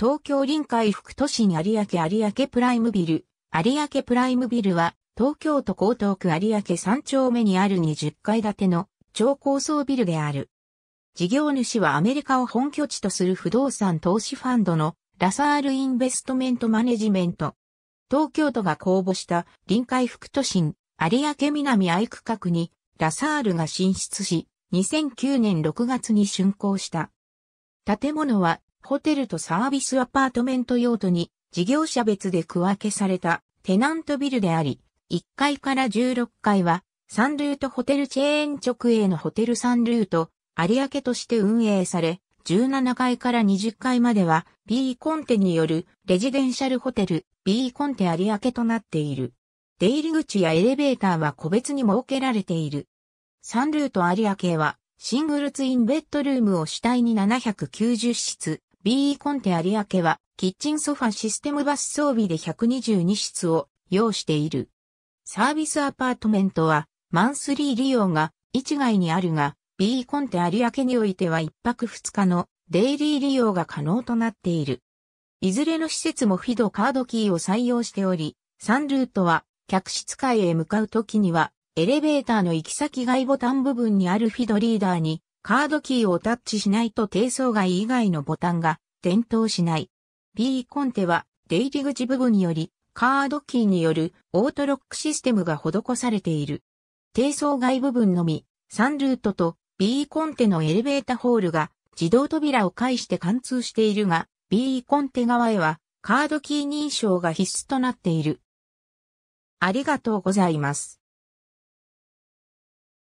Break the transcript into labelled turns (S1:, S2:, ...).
S1: 東京臨海副都心有明有明プライムビル。有明プライムビルは、東京都江東区有明3丁目にある20階建ての超高層ビルである。事業主はアメリカを本拠地とする不動産投資ファンドのラサールインベストメントマネジメント。東京都が公募した臨海副都心有明南愛区画にラサールが進出し、2009年6月に竣工した。建物はホテルとサービスアパートメント用途に事業者別で区分けされたテナントビルであり、1階から16階はサンルートホテルチェーン直営のホテルサンルート有明として運営され、17階から20階までは B コンテによるレジデンシャルホテル B コンテ有明となっている。出入り口やエレベーターは個別に設けられている。サンルート有明はシングルツインベッドルームを主体に790室、BE コンテ有明は、キッチンソファシステムバス装備で122室を用している。サービスアパートメントは、マンスリー利用が一概にあるが、BE コンテ有明においては1泊2日のデイリー利用が可能となっている。いずれの施設もフィドカードキーを採用しており、サンルートは、客室階へ向かうときには、エレベーターの行き先外ボタン部分にあるフィドリーダーにカードキーをタッチしないと低層外以外のボタンが点灯しない。B コンテは出入り口部分によりカードキーによるオートロックシステムが施されている。低層外部分のみ3ルートと B コンテのエレベータホールが自動扉を介して貫通しているが B コンテ側へはカードキー認証が必須となっている。ありが
S2: とうございます。